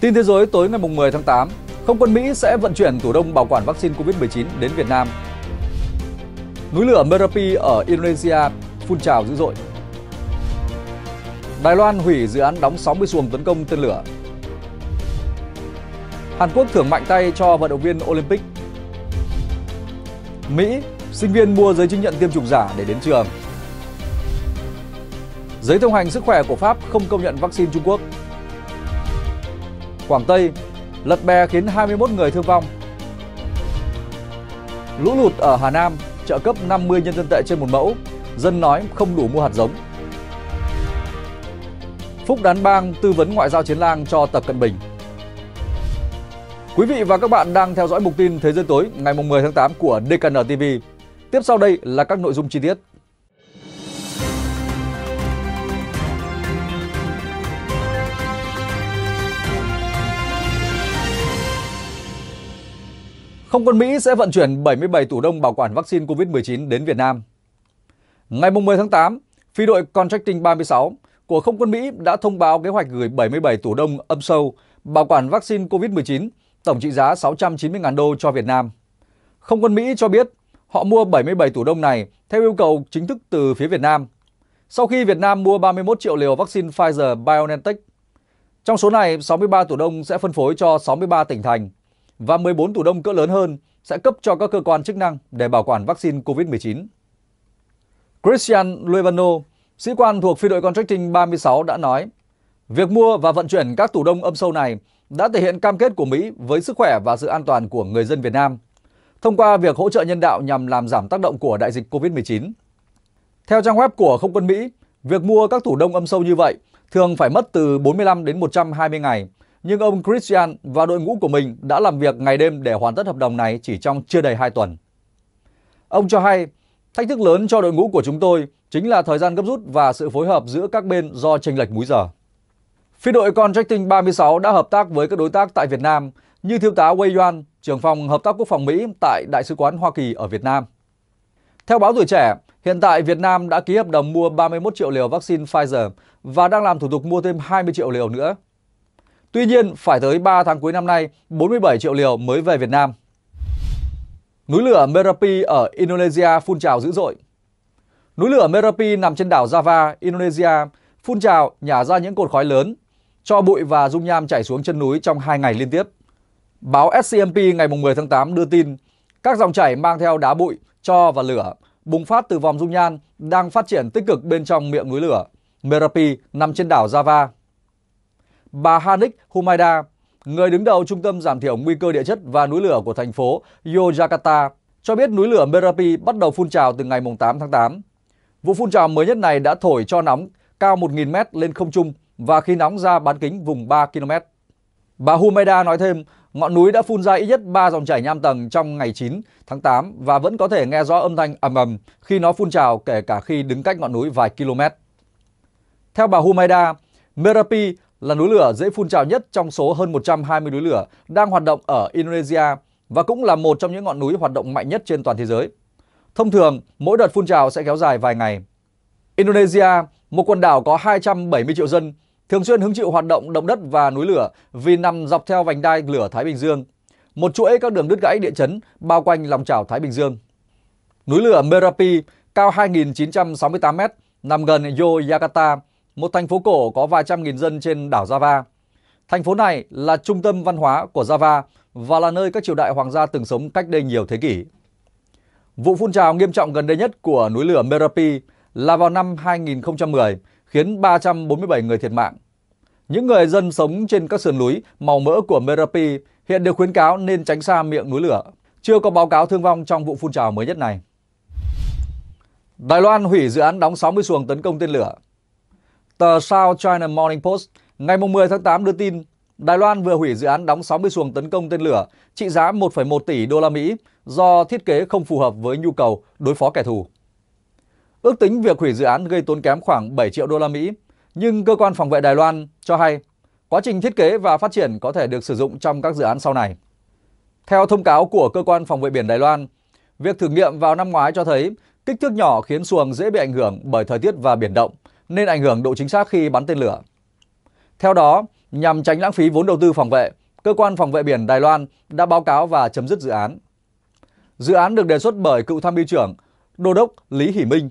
Tin thế giới tối ngày 10 tháng 8, không quân Mỹ sẽ vận chuyển tủ đông bảo quản vaccine COVID-19 đến Việt Nam. Núi lửa Merapi ở Indonesia phun trào dữ dội. Đài Loan hủy dự án đóng 60 xuồng tấn công tên lửa. Hàn Quốc thưởng mạnh tay cho vận động viên Olympic. Mỹ, sinh viên mua giấy chứng nhận tiêm chủng giả để đến trường. Giấy thông hành sức khỏe của Pháp không công nhận vaccine Trung Quốc Quảng Tây, lật bè khiến 21 người thương vong. Lũ lụt ở Hà Nam, trợ cấp 50 nhân dân tệ trên một mẫu, dân nói không đủ mua hạt giống. Phúc Đán Bang tư vấn ngoại giao chiến lang cho Tập Cận Bình. Quý vị và các bạn đang theo dõi mục tin Thế giới tối ngày 10 tháng 8 của DKN TV. Tiếp sau đây là các nội dung chi tiết. Không quân Mỹ sẽ vận chuyển 77 tủ đông bảo quản vaccine COVID-19 đến Việt Nam. Ngày 10 tháng 8, phi đội Contracting 36 của Không quân Mỹ đã thông báo kế hoạch gửi 77 tủ đông âm sâu bảo quản vaccine COVID-19 tổng trị giá 690.000 đô cho Việt Nam. Không quân Mỹ cho biết họ mua 77 tủ đông này theo yêu cầu chính thức từ phía Việt Nam. Sau khi Việt Nam mua 31 triệu liều vaccine Pfizer-BioNTech, trong số này 63 tủ đông sẽ phân phối cho 63 tỉnh thành – và 14 tủ đông cỡ lớn hơn sẽ cấp cho các cơ quan chức năng để bảo quản vaccine COVID-19. Christian Luevano, sĩ quan thuộc phi đội contracting 36 đã nói, việc mua và vận chuyển các tủ đông âm sâu này đã thể hiện cam kết của Mỹ với sức khỏe và sự an toàn của người dân Việt Nam thông qua việc hỗ trợ nhân đạo nhằm làm giảm tác động của đại dịch COVID-19. Theo trang web của Không quân Mỹ, việc mua các tủ đông âm sâu như vậy thường phải mất từ 45 đến 120 ngày nhưng ông Christian và đội ngũ của mình đã làm việc ngày đêm để hoàn tất hợp đồng này chỉ trong chưa đầy 2 tuần. Ông cho hay, thách thức lớn cho đội ngũ của chúng tôi chính là thời gian gấp rút và sự phối hợp giữa các bên do chênh lệch múi giờ. Phi đội Contracting 36 đã hợp tác với các đối tác tại Việt Nam như Thiếu tá Wei Yuan, trưởng phòng Hợp tác Quốc phòng Mỹ tại Đại sứ quán Hoa Kỳ ở Việt Nam. Theo báo Tuổi Trẻ, hiện tại Việt Nam đã ký hợp đồng mua 31 triệu liều vaccine Pfizer và đang làm thủ tục mua thêm 20 triệu liều nữa Tuy nhiên, phải tới 3 tháng cuối năm nay, 47 triệu liều mới về Việt Nam. Núi lửa Merapi ở Indonesia phun trào dữ dội. Núi lửa Merapi nằm trên đảo Java, Indonesia, phun trào nhả ra những cột khói lớn, cho bụi và dung nham chảy xuống chân núi trong 2 ngày liên tiếp. Báo SCMP ngày 10 tháng 8 đưa tin, các dòng chảy mang theo đá bụi, cho và lửa bùng phát từ vòng dung nham đang phát triển tích cực bên trong miệng núi lửa Merapi nằm trên đảo Java bà Hanik Humaida, người đứng đầu Trung tâm Giảm thiểu Nguy cơ Địa chất và Núi lửa của thành phố Yogyakarta, cho biết núi lửa Merapi bắt đầu phun trào từ ngày 8 tháng 8. Vụ phun trào mới nhất này đã thổi cho nóng cao 1.000 mét lên không trung và khi nóng ra bán kính vùng 3 km. Bà Humaida nói thêm, ngọn núi đã phun ra ít nhất 3 dòng chảy nham tầng trong ngày 9 tháng 8 và vẫn có thể nghe rõ âm thanh ầm ầm khi nó phun trào kể cả khi đứng cách ngọn núi vài km. Theo bà Humaida, Merapi là núi lửa dễ phun trào nhất trong số hơn 120 núi lửa đang hoạt động ở Indonesia và cũng là một trong những ngọn núi hoạt động mạnh nhất trên toàn thế giới. Thông thường, mỗi đợt phun trào sẽ kéo dài vài ngày. Indonesia, một quần đảo có 270 triệu dân, thường xuyên hứng chịu hoạt động động đất và núi lửa vì nằm dọc theo vành đai lửa Thái Bình Dương, một chuỗi các đường đứt gãy địa chấn bao quanh lòng trào Thái Bình Dương. Núi lửa Merapi cao 2.968 m nằm gần Yogyakarta một thành phố cổ có vài trăm nghìn dân trên đảo Java. Thành phố này là trung tâm văn hóa của Java và là nơi các triều đại hoàng gia từng sống cách đây nhiều thế kỷ. Vụ phun trào nghiêm trọng gần đây nhất của núi lửa Merapi là vào năm 2010 khiến 347 người thiệt mạng. Những người dân sống trên các sườn núi màu mỡ của Merapi hiện được khuyến cáo nên tránh xa miệng núi lửa. Chưa có báo cáo thương vong trong vụ phun trào mới nhất này. Đài Loan hủy dự án đóng 60 xuồng tấn công tên lửa. Tờ South China Morning Post ngày 10 tháng 8 đưa tin Đài Loan vừa hủy dự án đóng 60 xuồng tấn công tên lửa trị giá 1,1 tỷ đô la Mỹ do thiết kế không phù hợp với nhu cầu đối phó kẻ thù. Ước tính việc hủy dự án gây tốn kém khoảng 7 triệu đô la Mỹ, nhưng cơ quan phòng vệ Đài Loan cho hay quá trình thiết kế và phát triển có thể được sử dụng trong các dự án sau này. Theo thông cáo của cơ quan phòng vệ biển Đài Loan, việc thử nghiệm vào năm ngoái cho thấy kích thước nhỏ khiến xuồng dễ bị ảnh hưởng bởi thời tiết và biển động, nên ảnh hưởng độ chính xác khi bắn tên lửa. Theo đó, nhằm tránh lãng phí vốn đầu tư phòng vệ, cơ quan phòng vệ biển Đài Loan đã báo cáo và chấm dứt dự án. Dự án được đề xuất bởi cựu tham mưu trưởng Đô đốc Lý Hỷ Minh.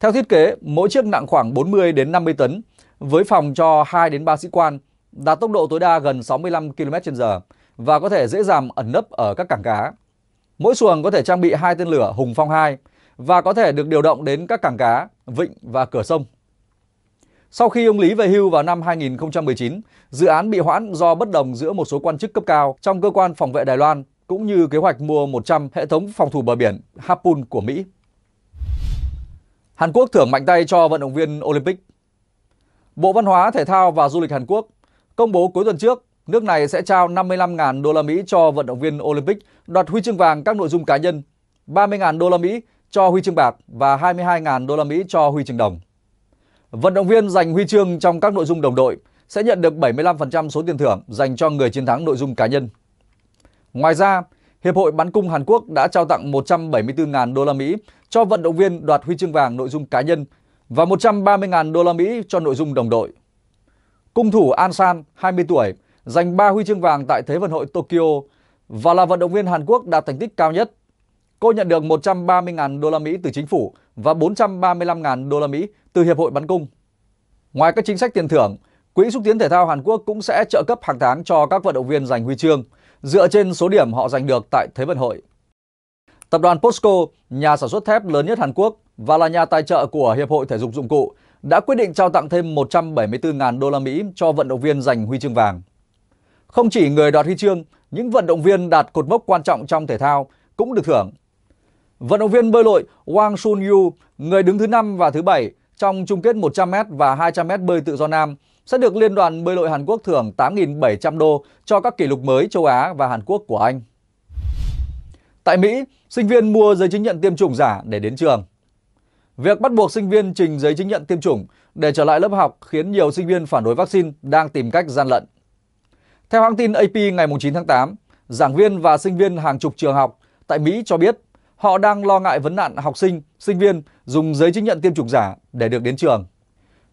Theo thiết kế, mỗi chiếc nặng khoảng 40 đến 50 tấn với phòng cho 2 đến 3 sĩ quan, đạt tốc độ tối đa gần 65 km/h và có thể dễ dàng ẩn nấp ở các cảng cá. Mỗi xuồng có thể trang bị hai tên lửa Hùng Phong 2 và có thể được điều động đến các cảng cá, vịnh và cửa sông. Sau khi ông Lý về hưu vào năm 2019, dự án bị hoãn do bất đồng giữa một số quan chức cấp cao trong cơ quan phòng vệ Đài Loan cũng như kế hoạch mua 100 hệ thống phòng thủ bờ biển Harpoon của Mỹ. Hàn Quốc thưởng mạnh tay cho vận động viên Olympic. Bộ Văn hóa, Thể thao và Du lịch Hàn Quốc công bố cuối tuần trước, nước này sẽ trao 55.000 đô la Mỹ cho vận động viên Olympic đoạt huy chương vàng các nội dung cá nhân, 30.000 đô la Mỹ cho huy chương bạc và 22.000 đô la Mỹ cho huy chương đồng. Vận động viên giành huy chương trong các nội dung đồng đội sẽ nhận được 75% số tiền thưởng dành cho người chiến thắng nội dung cá nhân. Ngoài ra, Hiệp hội bắn cung Hàn Quốc đã trao tặng 174.000 đô la Mỹ cho vận động viên đoạt huy chương vàng nội dung cá nhân và 130.000 đô la Mỹ cho nội dung đồng đội. Cung thủ An San, 20 tuổi, giành 3 huy chương vàng tại Thế vận hội Tokyo và là vận động viên Hàn Quốc đạt thành tích cao nhất Cô nhận được 130.000 đô la Mỹ từ chính phủ và 435.000 đô la Mỹ từ Hiệp hội bắn cung. Ngoài các chính sách tiền thưởng, Quỹ xúc tiến thể thao Hàn Quốc cũng sẽ trợ cấp hàng tháng cho các vận động viên giành huy chương dựa trên số điểm họ giành được tại Thế vận hội. Tập đoàn POSCO, nhà sản xuất thép lớn nhất Hàn Quốc và là nhà tài trợ của Hiệp hội Thể dục dụng cụ, đã quyết định trao tặng thêm 174.000 đô la Mỹ cho vận động viên giành huy chương vàng. Không chỉ người đoạt huy chương, những vận động viên đạt cột mốc quan trọng trong thể thao cũng được thưởng Vận động viên bơi lội Wang Sun Yu, người đứng thứ 5 và thứ 7 trong chung kết 100m và 200m bơi tự do nam, sẽ được Liên đoàn bơi lội Hàn Quốc thưởng 8.700 đô cho các kỷ lục mới châu Á và Hàn Quốc của Anh. Tại Mỹ, sinh viên mua giấy chứng nhận tiêm chủng giả để đến trường. Việc bắt buộc sinh viên trình giấy chứng nhận tiêm chủng để trở lại lớp học khiến nhiều sinh viên phản đối vaccine đang tìm cách gian lận. Theo hãng tin AP ngày 9 tháng 8, giảng viên và sinh viên hàng chục trường học tại Mỹ cho biết Họ đang lo ngại vấn nạn học sinh, sinh viên dùng giấy chứng nhận tiêm chủng giả để được đến trường.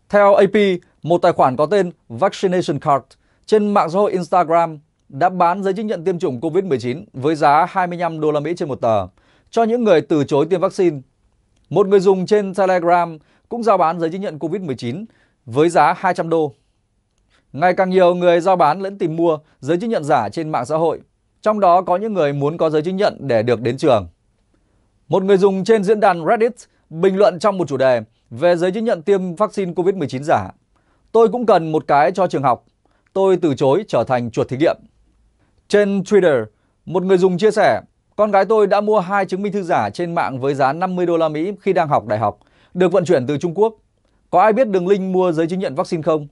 Theo AP, một tài khoản có tên Vaccination Card trên mạng xã hội Instagram đã bán giấy chứng nhận tiêm chủng COVID-19 với giá 25 đô la Mỹ trên một tờ cho những người từ chối tiêm vaccine. Một người dùng trên Telegram cũng giao bán giấy chứng nhận COVID-19 với giá 200 đô. Ngày càng nhiều người giao bán lẫn tìm mua giấy chứng nhận giả trên mạng xã hội, trong đó có những người muốn có giấy chứng nhận để được đến trường. Một người dùng trên diễn đàn Reddit bình luận trong một chủ đề về giấy chứng nhận tiêm vaccine COVID-19 giả. Tôi cũng cần một cái cho trường học. Tôi từ chối trở thành chuột thí nghiệm. Trên Twitter, một người dùng chia sẻ, con gái tôi đã mua hai chứng minh thư giả trên mạng với giá 50 đô la Mỹ khi đang học đại học, được vận chuyển từ Trung Quốc. Có ai biết đường link mua giấy chứng nhận vaccine không?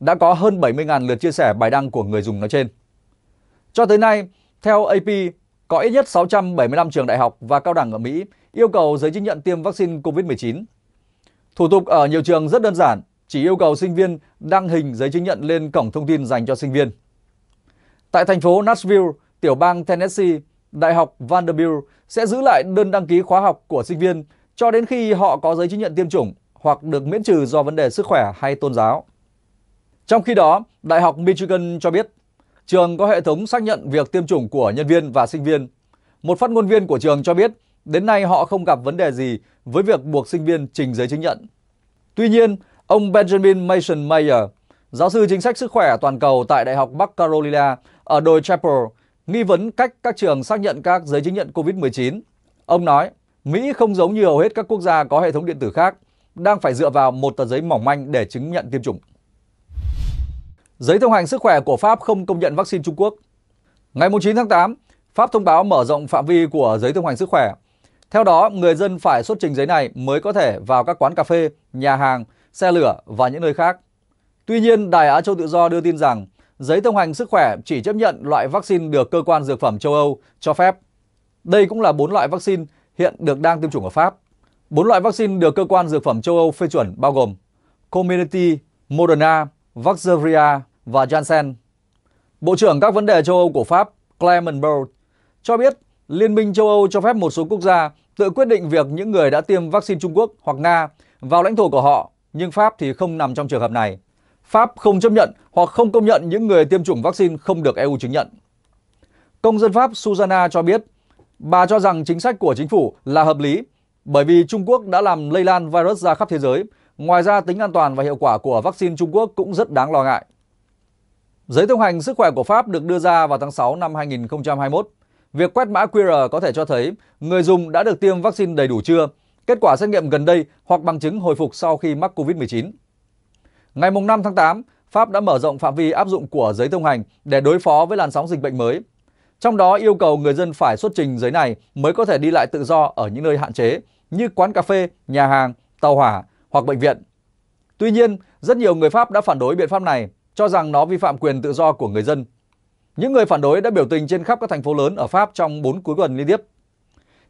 Đã có hơn 70.000 lượt chia sẻ bài đăng của người dùng nói trên. Cho tới nay, theo AP, có ít nhất 675 trường đại học và cao đẳng ở Mỹ yêu cầu giấy chứng nhận tiêm vaccine COVID-19. Thủ tục ở nhiều trường rất đơn giản, chỉ yêu cầu sinh viên đăng hình giấy chứng nhận lên cổng thông tin dành cho sinh viên. Tại thành phố Nashville, tiểu bang Tennessee, Đại học Vanderbilt sẽ giữ lại đơn đăng ký khóa học của sinh viên cho đến khi họ có giấy chứng nhận tiêm chủng hoặc được miễn trừ do vấn đề sức khỏe hay tôn giáo. Trong khi đó, Đại học Michigan cho biết trường có hệ thống xác nhận việc tiêm chủng của nhân viên và sinh viên. Một phát ngôn viên của trường cho biết, đến nay họ không gặp vấn đề gì với việc buộc sinh viên trình giấy chứng nhận. Tuy nhiên, ông Benjamin Mason Mayer, giáo sư chính sách sức khỏe toàn cầu tại Đại học Bắc Carolina ở đồi Chapel, nghi vấn cách các trường xác nhận các giấy chứng nhận COVID-19. Ông nói, Mỹ không giống như hầu hết các quốc gia có hệ thống điện tử khác, đang phải dựa vào một tờ giấy mỏng manh để chứng nhận tiêm chủng. Giấy thông hành sức khỏe của Pháp không công nhận vaccine Trung Quốc. Ngày 9 tháng 8, Pháp thông báo mở rộng phạm vi của giấy thông hành sức khỏe. Theo đó, người dân phải xuất trình giấy này mới có thể vào các quán cà phê, nhà hàng, xe lửa và những nơi khác. Tuy nhiên, Đài Á Châu Tự Do đưa tin rằng giấy thông hành sức khỏe chỉ chấp nhận loại vaccine được cơ quan dược phẩm châu Âu cho phép. Đây cũng là bốn loại vaccine hiện được đang tiêm chủng ở Pháp. Bốn loại vaccine được cơ quan dược phẩm châu Âu phê chuẩn bao gồm Community, Moderna, Vaxzevria và Janssen. Bộ trưởng các vấn đề châu Âu của Pháp Clement Borg cho biết Liên minh châu Âu cho phép một số quốc gia tự quyết định việc những người đã tiêm vaccine Trung Quốc hoặc Nga vào lãnh thổ của họ, nhưng Pháp thì không nằm trong trường hợp này. Pháp không chấp nhận hoặc không công nhận những người tiêm chủng vaccine không được EU chứng nhận. Công dân Pháp Susanna cho biết, bà cho rằng chính sách của chính phủ là hợp lý bởi vì Trung Quốc đã làm lây lan virus ra khắp thế giới. Ngoài ra, tính an toàn và hiệu quả của vaccine Trung Quốc cũng rất đáng lo ngại. Giấy thông hành sức khỏe của Pháp được đưa ra vào tháng 6 năm 2021. Việc quét mã QR có thể cho thấy người dùng đã được tiêm vaccine đầy đủ chưa, kết quả xét nghiệm gần đây hoặc bằng chứng hồi phục sau khi mắc COVID-19. Ngày 5 tháng 8, Pháp đã mở rộng phạm vi áp dụng của giấy thông hành để đối phó với làn sóng dịch bệnh mới. Trong đó yêu cầu người dân phải xuất trình giấy này mới có thể đi lại tự do ở những nơi hạn chế như quán cà phê, nhà hàng, tàu hỏa hoặc bệnh viện. Tuy nhiên, rất nhiều người Pháp đã phản đối biện pháp này cho rằng nó vi phạm quyền tự do của người dân. Những người phản đối đã biểu tình trên khắp các thành phố lớn ở Pháp trong 4 cuối tuần liên tiếp.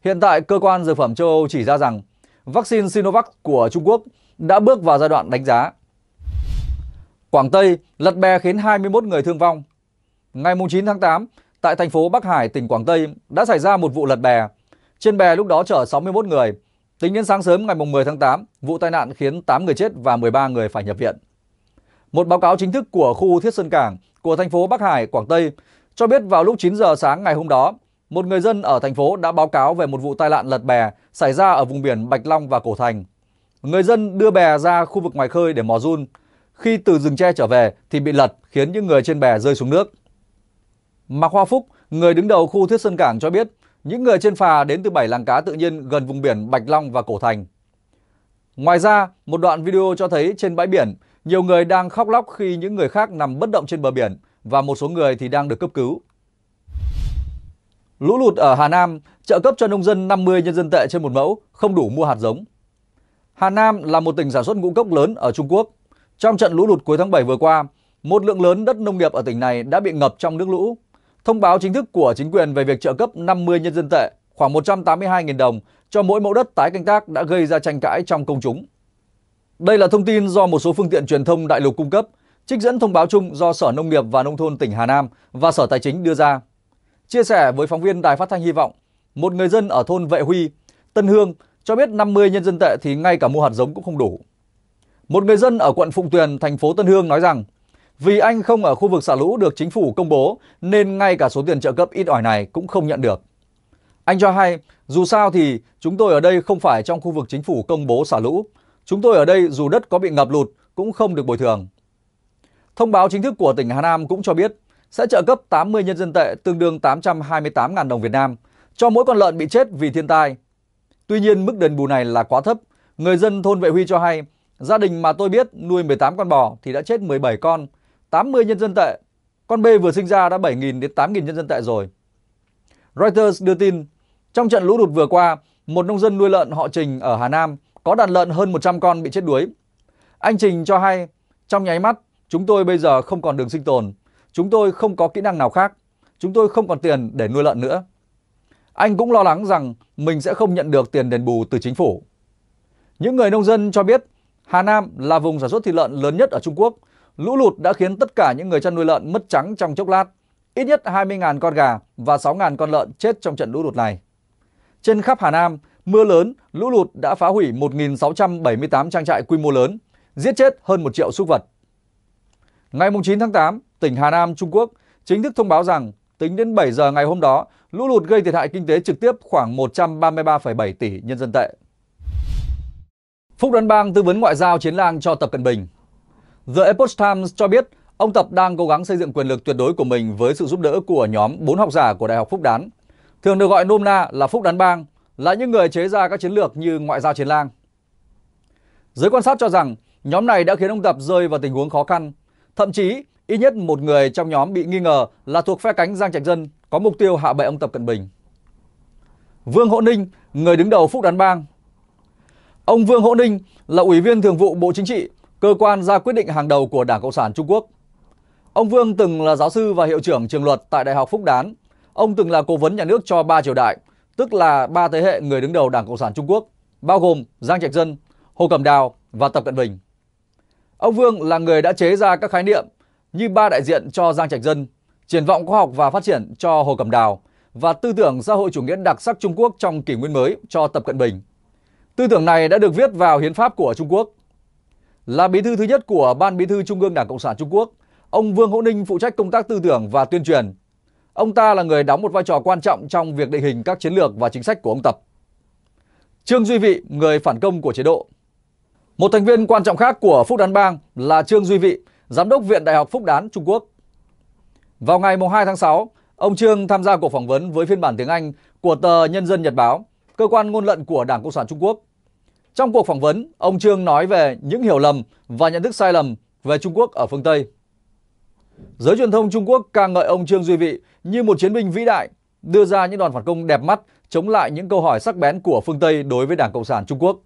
Hiện tại, cơ quan dược phẩm châu Âu chỉ ra rằng vaccine Sinovac của Trung Quốc đã bước vào giai đoạn đánh giá. Quảng Tây lật bè khiến 21 người thương vong. Ngày 9 tháng 8, tại thành phố Bắc Hải, tỉnh Quảng Tây đã xảy ra một vụ lật bè. Trên bè lúc đó chở 61 người. Tính đến sáng sớm ngày 10 tháng 8, vụ tai nạn khiến 8 người chết và 13 người phải nhập viện. Một báo cáo chính thức của khu Thiết Sơn Cảng của thành phố Bắc Hải, Quảng Tây cho biết vào lúc 9 giờ sáng ngày hôm đó, một người dân ở thành phố đã báo cáo về một vụ tai nạn lật bè xảy ra ở vùng biển Bạch Long và Cổ Thành. Người dân đưa bè ra khu vực ngoài khơi để mò run. Khi từ rừng tre trở về thì bị lật khiến những người trên bè rơi xuống nước. Mạc Hoa Phúc, người đứng đầu khu Thiết Sơn Cảng cho biết những người trên phà đến từ 7 làng cá tự nhiên gần vùng biển Bạch Long và Cổ Thành. Ngoài ra, một đoạn video cho thấy trên bãi biển, nhiều người đang khóc lóc khi những người khác nằm bất động trên bờ biển và một số người thì đang được cấp cứu. Lũ lụt ở Hà Nam trợ cấp cho nông dân 50 nhân dân tệ trên một mẫu, không đủ mua hạt giống. Hà Nam là một tỉnh sản xuất ngũ cốc lớn ở Trung Quốc. Trong trận lũ lụt cuối tháng 7 vừa qua, một lượng lớn đất nông nghiệp ở tỉnh này đã bị ngập trong nước lũ. Thông báo chính thức của chính quyền về việc trợ cấp 50 nhân dân tệ, khoảng 182.000 đồng cho mỗi mẫu đất tái canh tác đã gây ra tranh cãi trong công chúng. Đây là thông tin do một số phương tiện truyền thông đại lục cung cấp, trích dẫn thông báo chung do Sở Nông nghiệp và Nông thôn tỉnh Hà Nam và Sở Tài chính đưa ra. Chia sẻ với phóng viên Đài Phát thanh Hy vọng, một người dân ở thôn Vệ Huy, Tân Hương cho biết 50 nhân dân tệ thì ngay cả mua hạt giống cũng không đủ. Một người dân ở quận Phụng Tuyền, thành phố Tân Hương nói rằng, vì anh không ở khu vực xả lũ được chính phủ công bố nên ngay cả số tiền trợ cấp ít ỏi này cũng không nhận được. Anh cho hay, dù sao thì chúng tôi ở đây không phải trong khu vực chính phủ công bố xả lũ, Chúng tôi ở đây dù đất có bị ngập lụt cũng không được bồi thường. Thông báo chính thức của tỉnh Hà Nam cũng cho biết sẽ trợ cấp 80 nhân dân tệ tương đương 828.000 đồng Việt Nam cho mỗi con lợn bị chết vì thiên tai. Tuy nhiên mức đền bù này là quá thấp. Người dân thôn Vệ Huy cho hay, gia đình mà tôi biết nuôi 18 con bò thì đã chết 17 con, 80 nhân dân tệ. Con B vừa sinh ra đã 7.000 đến 8.000 nhân dân tệ rồi. Reuters đưa tin, trong trận lũ lụt vừa qua, một nông dân nuôi lợn họ Trình ở Hà Nam có đàn lợn hơn 100 con bị chết đuối. Anh Trình cho hay, trong nháy mắt, chúng tôi bây giờ không còn đường sinh tồn, chúng tôi không có kỹ năng nào khác, chúng tôi không còn tiền để nuôi lợn nữa. Anh cũng lo lắng rằng mình sẽ không nhận được tiền đền bù từ chính phủ. Những người nông dân cho biết, Hà Nam là vùng sản xuất thịt lợn lớn nhất ở Trung Quốc. Lũ lụt đã khiến tất cả những người chăn nuôi lợn mất trắng trong chốc lát. Ít nhất 20.000 con gà và 6.000 con lợn chết trong trận lũ lụt này. Trên khắp Hà Nam, mưa lớn, lũ lụt đã phá hủy 1.678 trang trại quy mô lớn, giết chết hơn 1 triệu súc vật. Ngày 9 tháng 8, tỉnh Hà Nam, Trung Quốc chính thức thông báo rằng tính đến 7 giờ ngày hôm đó, lũ lụt gây thiệt hại kinh tế trực tiếp khoảng 133,7 tỷ nhân dân tệ. Phúc Đoan Bang tư vấn ngoại giao chiến lang cho Tập Cận Bình The Epoch Times cho biết ông Tập đang cố gắng xây dựng quyền lực tuyệt đối của mình với sự giúp đỡ của nhóm 4 học giả của Đại học Phúc Đán. Thường được gọi nôm na là Phúc Đán Bang, là những người chế ra các chiến lược như ngoại giao chiến lang. Giới quan sát cho rằng nhóm này đã khiến ông Tập rơi vào tình huống khó khăn. Thậm chí, ít nhất một người trong nhóm bị nghi ngờ là thuộc phe cánh Giang Trạch Dân có mục tiêu hạ bệ ông Tập Cận Bình. Vương Hộ Ninh, người đứng đầu Phúc Đán Bang. Ông Vương Hộ Ninh là Ủy viên Thường vụ Bộ Chính trị, cơ quan ra quyết định hàng đầu của Đảng Cộng sản Trung Quốc. Ông Vương từng là giáo sư và hiệu trưởng trường luật tại Đại học Phúc Đán. Ông từng là cố vấn nhà nước cho ba triều đại – tức là ba thế hệ người đứng đầu Đảng Cộng sản Trung Quốc, bao gồm Giang Trạch Dân, Hồ Cẩm Đào và Tập Cận Bình. Ông Vương là người đã chế ra các khái niệm như ba đại diện cho Giang Trạch Dân, triển vọng khoa học và phát triển cho Hồ Cẩm Đào và tư tưởng xã hội chủ nghĩa đặc sắc Trung Quốc trong kỷ nguyên mới cho Tập Cận Bình. Tư tưởng này đã được viết vào hiến pháp của Trung Quốc. Là bí thư thứ nhất của Ban Bí thư Trung ương Đảng Cộng sản Trung Quốc, ông Vương Hữu Ninh phụ trách công tác tư tưởng và tuyên truyền, Ông ta là người đóng một vai trò quan trọng trong việc định hình các chiến lược và chính sách của ông Tập. Trương Duy Vị, người phản công của chế độ. Một thành viên quan trọng khác của Phúc Đán Bang là Trương Duy Vị, Giám đốc Viện Đại học Phúc Đán Trung Quốc. Vào ngày 2 tháng 6, ông Trương tham gia cuộc phỏng vấn với phiên bản tiếng Anh của tờ Nhân dân Nhật Báo, cơ quan ngôn luận của Đảng Cộng sản Trung Quốc. Trong cuộc phỏng vấn, ông Trương nói về những hiểu lầm và nhận thức sai lầm về Trung Quốc ở phương Tây. Giới truyền thông Trung Quốc ca ngợi ông Trương Duy Vị như một chiến binh vĩ đại, đưa ra những đòn phản công đẹp mắt chống lại những câu hỏi sắc bén của phương Tây đối với Đảng Cộng sản Trung Quốc.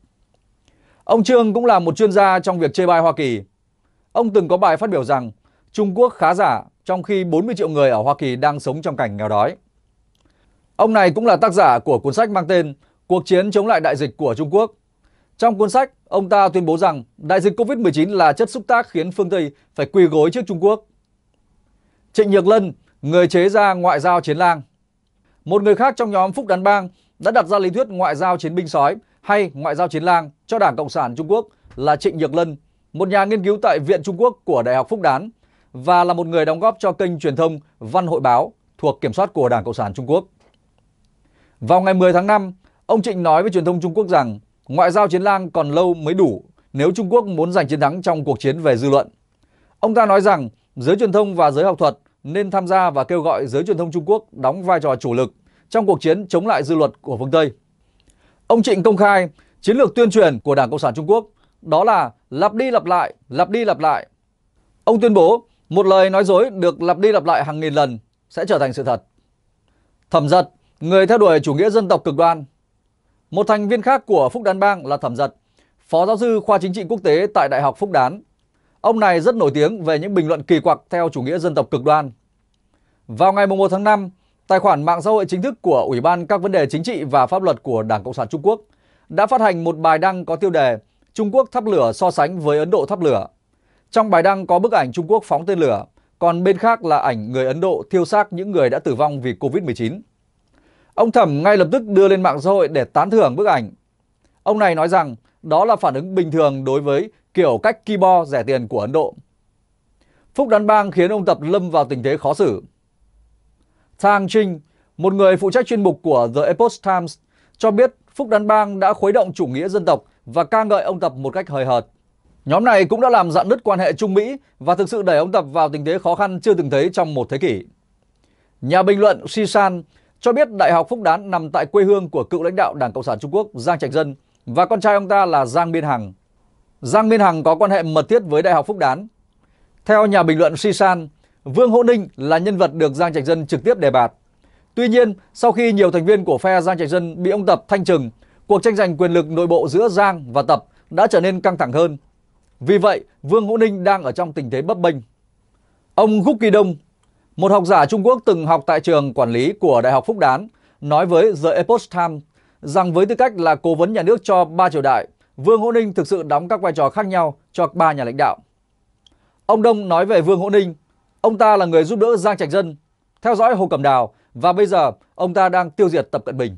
Ông Trương cũng là một chuyên gia trong việc chê bai Hoa Kỳ. Ông từng có bài phát biểu rằng Trung Quốc khá giả trong khi 40 triệu người ở Hoa Kỳ đang sống trong cảnh nghèo đói. Ông này cũng là tác giả của cuốn sách mang tên Cuộc chiến chống lại đại dịch của Trung Quốc. Trong cuốn sách, ông ta tuyên bố rằng đại dịch COVID-19 là chất xúc tác khiến phương Tây phải quỳ gối trước Trung Quốc Trịnh Nhược Lân, người chế ra ngoại giao chiến lang. Một người khác trong nhóm Phúc Đán Bang đã đặt ra lý thuyết ngoại giao chiến binh sói hay ngoại giao chiến lang cho Đảng Cộng sản Trung Quốc là Trịnh Nhược Lân, một nhà nghiên cứu tại Viện Trung Quốc của Đại học Phúc Đán và là một người đóng góp cho kênh truyền thông Văn Hội Báo thuộc kiểm soát của Đảng Cộng sản Trung Quốc. Vào ngày 10 tháng 5, ông Trịnh nói với truyền thông Trung Quốc rằng ngoại giao chiến lang còn lâu mới đủ nếu Trung Quốc muốn giành chiến thắng trong cuộc chiến về dư luận. Ông ta nói rằng giới truyền thông và giới học thuật nên tham gia và kêu gọi giới truyền thông Trung Quốc đóng vai trò chủ lực trong cuộc chiến chống lại dư luật của phương Tây. Ông Trịnh công khai chiến lược tuyên truyền của Đảng Cộng sản Trung Quốc đó là lặp đi lặp lại, lặp đi lặp lại. Ông tuyên bố một lời nói dối được lặp đi lặp lại hàng nghìn lần sẽ trở thành sự thật. Thẩm giật, người theo đuổi chủ nghĩa dân tộc cực đoan. Một thành viên khác của Phúc Đán Bang là Thẩm giật, phó giáo sư khoa chính trị quốc tế tại Đại học Phúc Đán, Ông này rất nổi tiếng về những bình luận kỳ quặc theo chủ nghĩa dân tộc cực đoan. Vào ngày 1 tháng 5, tài khoản mạng xã hội chính thức của Ủy ban các vấn đề chính trị và pháp luật của Đảng Cộng sản Trung Quốc đã phát hành một bài đăng có tiêu đề Trung Quốc thắp lửa so sánh với Ấn Độ thắp lửa. Trong bài đăng có bức ảnh Trung Quốc phóng tên lửa, còn bên khác là ảnh người Ấn Độ thiêu xác những người đã tử vong vì Covid-19. Ông Thẩm ngay lập tức đưa lên mạng xã hội để tán thưởng bức ảnh. Ông này nói rằng đó là phản ứng bình thường đối với kiểu cách keyboard rẻ tiền của Ấn Độ. Phúc đắn bang khiến ông Tập lâm vào tình thế khó xử. Thang Trinh, một người phụ trách chuyên mục của The Epoch Times, cho biết Phúc đắn bang đã khuấy động chủ nghĩa dân tộc và ca ngợi ông Tập một cách hời hợt. Nhóm này cũng đã làm dạn nứt quan hệ Trung Mỹ và thực sự đẩy ông Tập vào tình thế khó khăn chưa từng thấy trong một thế kỷ. Nhà bình luận Sisan cho biết Đại học Phúc Đán nằm tại quê hương của cựu lãnh đạo Đảng Cộng sản Trung Quốc Giang Trạch Dân và con trai ông ta là Giang Biên Hằng. Giang Minh Hằng có quan hệ mật thiết với Đại học Phúc Đán. Theo nhà bình luận Si San, Vương Hỗ Ninh là nhân vật được Giang Trạch Dân trực tiếp đề bạt. Tuy nhiên, sau khi nhiều thành viên của phe Giang Trạch Dân bị ông Tập thanh trừng, cuộc tranh giành quyền lực nội bộ giữa Giang và Tập đã trở nên căng thẳng hơn. Vì vậy, Vương Hỗ Ninh đang ở trong tình thế bấp bênh. Ông Gúc Kỳ Đông, một học giả Trung Quốc từng học tại trường quản lý của Đại học Phúc Đán, nói với The Epoch Times rằng với tư cách là cố vấn nhà nước cho ba triều đại, Vương Hữu Ninh thực sự đóng các vai trò khác nhau cho ba nhà lãnh đạo. Ông Đông nói về Vương Hữu Ninh, ông ta là người giúp đỡ Giang Trạch Dân, theo dõi Hồ Cẩm Đào và bây giờ ông ta đang tiêu diệt Tập Cận Bình.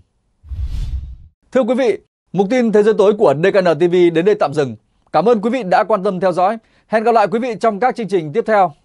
Thưa quý vị, mục tin thế giới tối của DKN TV đến đây tạm dừng. Cảm ơn quý vị đã quan tâm theo dõi. Hẹn gặp lại quý vị trong các chương trình tiếp theo.